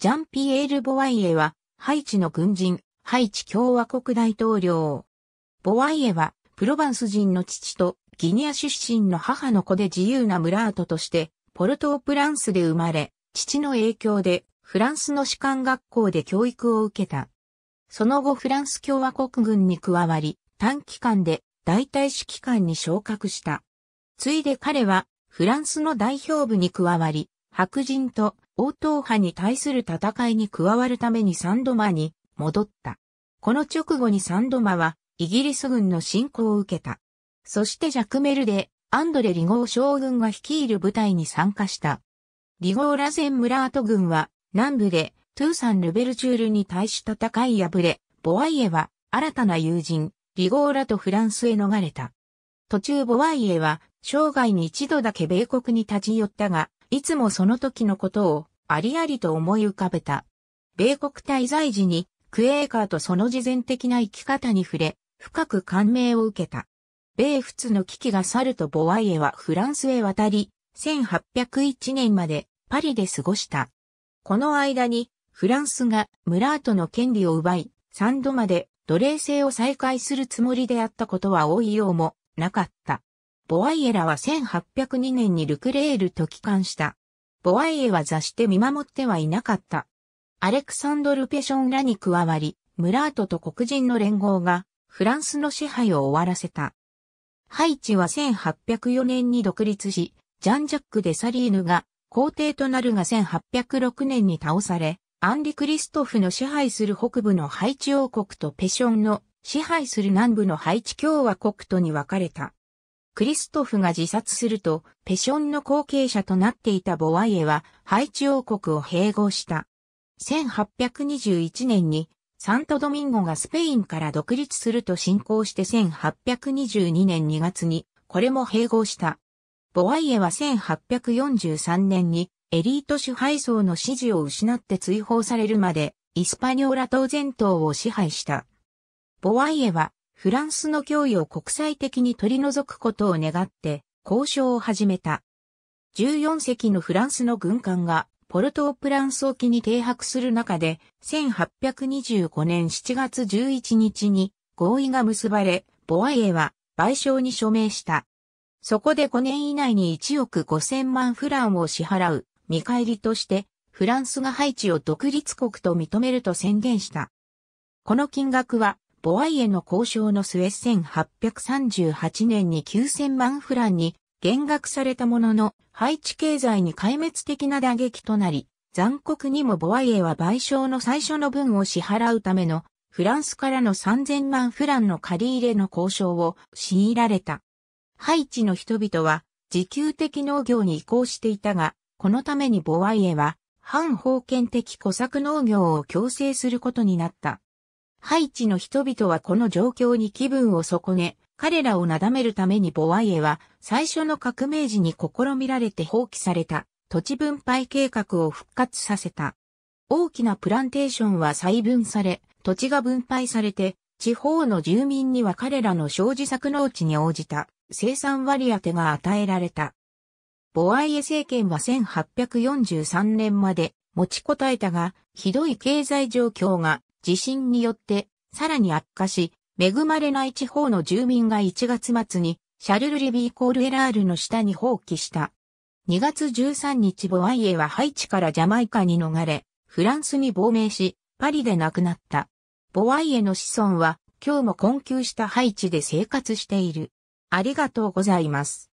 ジャンピエール・ボワイエは、ハイチの軍人、ハイチ共和国大統領。ボワイエは、プロバンス人の父と、ギニア出身の母の子で自由なムラートとして、ポルトープランスで生まれ、父の影響で、フランスの士官学校で教育を受けた。その後フランス共和国軍に加わり、短期間で大隊指揮官に昇格した。ついで彼は、フランスの代表部に加わり、白人と王党派に対する戦いに加わるためにサンドマに戻った。この直後にサンドマはイギリス軍の侵攻を受けた。そしてジャクメルでアンドレ・リゴー将軍が率いる部隊に参加した。リゴーラゼン・ムラート軍は南部でトゥーサン・ルベルチュールに対し戦い敗れ、ボワイエは新たな友人、リゴーラとフランスへ逃れた。途中ボワイエは生涯に一度だけ米国に立ち寄ったが、いつもその時のことをありありと思い浮かべた。米国滞在時にクエーカーとその事前的な生き方に触れ、深く感銘を受けた。米仏の危機が去るとボワイエはフランスへ渡り、1801年までパリで過ごした。この間にフランスがムラートの権利を奪い、3度まで奴隷制を再開するつもりであったことは多いようもなかった。ボワイエらは1802年にルクレールと帰還した。ボワイエは座して見守ってはいなかった。アレクサンドル・ペションらに加わり、ムラートと黒人の連合がフランスの支配を終わらせた。ハイチは1804年に独立し、ジャン・ジャック・デサリーヌが皇帝となるが1806年に倒され、アンリ・クリストフの支配する北部のハイチ王国とペションの支配する南部のハイチ共和国とに分かれた。クリストフが自殺すると、ペションの後継者となっていたボワイエは、ハイチ王国を併合した。1821年に、サントドミンゴがスペインから独立すると進行して1822年2月に、これも併合した。ボワイエは1843年に、エリート支配層の支持を失って追放されるまで、イスパニョーラ島全島を支配した。ボワイエはフランスの脅威を国際的に取り除くことを願って交渉を始めた。14隻のフランスの軍艦がポルトープランス沖に停泊する中で1825年7月11日に合意が結ばれ、ボワイエは賠償に署名した。そこで5年以内に1億5000万フランを支払う見返りとしてフランスがハイチを独立国と認めると宣言した。この金額はボワイエの交渉の末1838年に9000万フランに減額されたものの、ハイチ経済に壊滅的な打撃となり、残酷にもボワイエは賠償の最初の分を支払うための、フランスからの3000万フランの借り入れの交渉を強いられた。ハイチの人々は自給的農業に移行していたが、このためにボワイエは反封建的小作農業を強制することになった。ハイチの人々はこの状況に気分を損ね、彼らをなだめるためにボワイエは最初の革命時に試みられて放棄された土地分配計画を復活させた。大きなプランテーションは細分され、土地が分配されて、地方の住民には彼らの生地作農地に応じた生産割当が与えられた。ボワイエ政権は1843年まで持ちこたえたが、ひどい経済状況が地震によってさらに悪化し、恵まれない地方の住民が1月末にシャルルリビーコールエラールの下に放棄した。2月13日ボワイエはハイチからジャマイカに逃れ、フランスに亡命し、パリで亡くなった。ボワイエの子孫は今日も困窮したハイチで生活している。ありがとうございます。